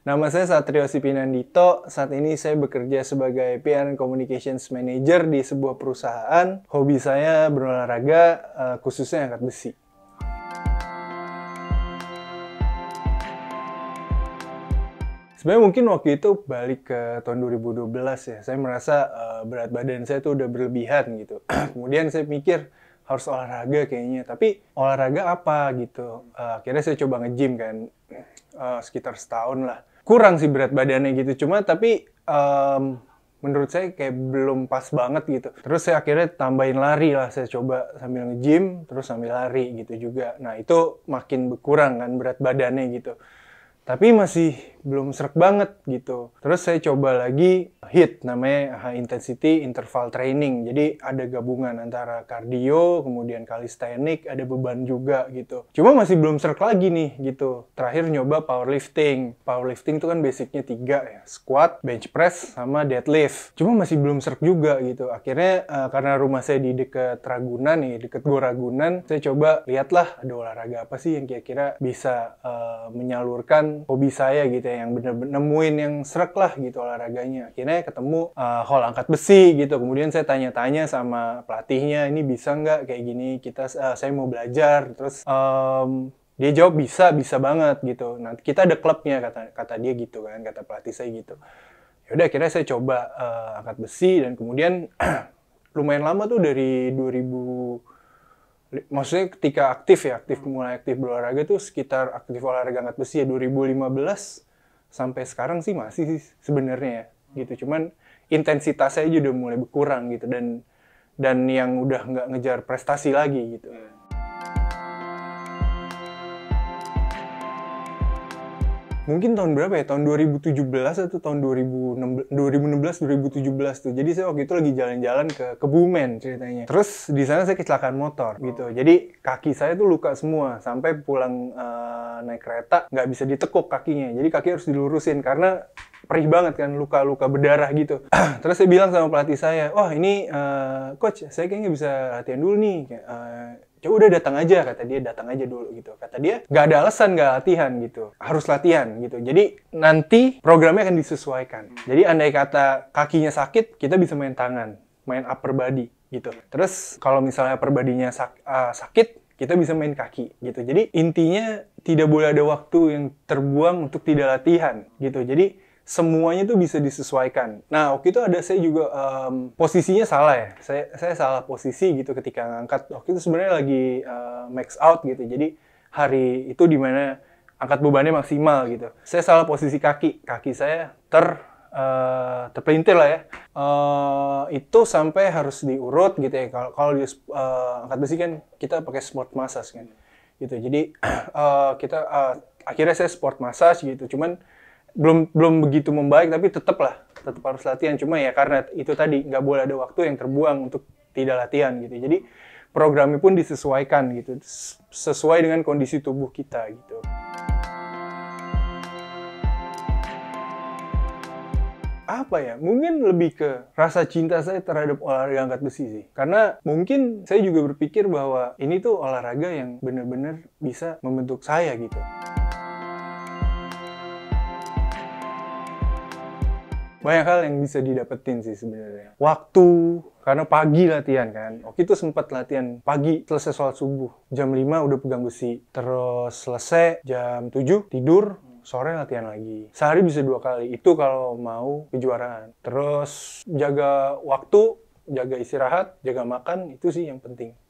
Nama saya Satrio Sipinandito. Saat ini saya bekerja sebagai PR Communications Manager di sebuah perusahaan. Hobi saya berolahraga, eh, khususnya angkat besi. Sebenarnya mungkin waktu itu balik ke tahun 2012 ya, saya merasa uh, berat badan saya tuh udah berlebihan gitu. Kemudian saya pikir harus olahraga kayaknya tapi olahraga apa gitu uh, akhirnya saya coba nge-gym kan uh, sekitar setahun lah kurang sih berat badannya gitu cuma tapi um, menurut saya kayak belum pas banget gitu. Terus saya akhirnya tambahin lari lah, saya coba sambil nge-gym, terus sambil lari gitu juga. Nah itu makin berkurang kan berat badannya gitu. Tapi masih belum serak banget gitu. Terus saya coba lagi hit namanya High Intensity Interval Training. Jadi ada gabungan antara kardio, kemudian kalistenik ada beban juga gitu. Cuma masih belum serak lagi nih gitu. Terakhir nyoba powerlifting. Powerlifting itu kan basicnya tiga ya. Squat, bench press, sama deadlift. Cuma masih belum serak juga gitu. Akhirnya uh, karena rumah saya di dekat Ragunan nih, dekat Gua Ragunan, saya coba lihatlah ada olahraga apa sih yang kira-kira bisa uh, menyalurkan hobi saya gitu ya? ya yang bener benar nemuin yang serak lah gitu olahraganya akhirnya ketemu uh, hall angkat besi gitu kemudian saya tanya-tanya sama pelatihnya ini bisa nggak kayak gini kita uh, saya mau belajar terus um, dia jawab bisa bisa banget gitu nanti kita ada klubnya kata kata dia gitu kan kata pelatih saya gitu Ya yaudah akhirnya saya coba uh, angkat besi dan kemudian lumayan lama tuh dari 2000 maksudnya ketika aktif ya aktif hmm. mulai aktif berolahraga tuh sekitar aktif olahraga angkat besi ya 2015 sampai sekarang sih masih sih sebenarnya ya gitu cuman intensitasnya aja udah mulai berkurang gitu dan dan yang udah nggak ngejar prestasi lagi gitu yeah. mungkin tahun berapa ya tahun 2017 atau tahun 2016 2016 2017 tuh jadi saya waktu itu lagi jalan-jalan ke Kebumen ceritanya terus di sana saya kecelakaan motor oh. gitu jadi kaki saya tuh luka semua sampai pulang uh, naik kereta nggak bisa ditekuk kakinya jadi kaki harus dilurusin karena perih banget kan luka-luka berdarah gitu terus saya bilang sama pelatih saya wah oh, ini uh, coach saya kayaknya bisa latihan dulu nih uh, eh, coba ya udah datang aja kata dia datang aja dulu gitu kata dia nggak ada alasan nggak latihan gitu harus latihan gitu jadi nanti programnya akan disesuaikan jadi andai kata kakinya sakit kita bisa main tangan main upper body gitu terus kalau misalnya upper bodynya sak uh, sakit kita bisa main kaki gitu jadi intinya tidak boleh ada waktu yang terbuang untuk tidak latihan gitu jadi semuanya tuh bisa disesuaikan. Nah, waktu itu ada saya juga um, posisinya salah ya. Saya saya salah posisi gitu ketika ngangkat. Waktu itu sebenarnya lagi uh, max out gitu. Jadi hari itu dimana angkat bebannya maksimal gitu. Saya salah posisi kaki. Kaki saya ter uh, terpelintir lah ya. Uh, itu sampai harus diurut gitu ya. Kalau kalau di uh, angkat besi kan kita pakai sport massage kan. Gitu. Jadi uh, kita uh, akhirnya saya sport massage gitu. Cuman belum belum begitu membaik tapi tetap lah tetap harus latihan cuma ya karena itu tadi nggak boleh ada waktu yang terbuang untuk tidak latihan gitu jadi programnya pun disesuaikan gitu sesuai dengan kondisi tubuh kita gitu apa ya mungkin lebih ke rasa cinta saya terhadap olahraga angkat besi sih karena mungkin saya juga berpikir bahwa ini tuh olahraga yang benar-benar bisa membentuk saya gitu. banyak hal yang bisa didapetin sih sebenarnya. Waktu, karena pagi latihan kan. Oke itu sempat latihan pagi selesai sholat subuh. Jam 5 udah pegang besi. Terus selesai jam 7 tidur, sore latihan lagi. Sehari bisa dua kali. Itu kalau mau kejuaraan. Terus jaga waktu, jaga istirahat, jaga makan itu sih yang penting.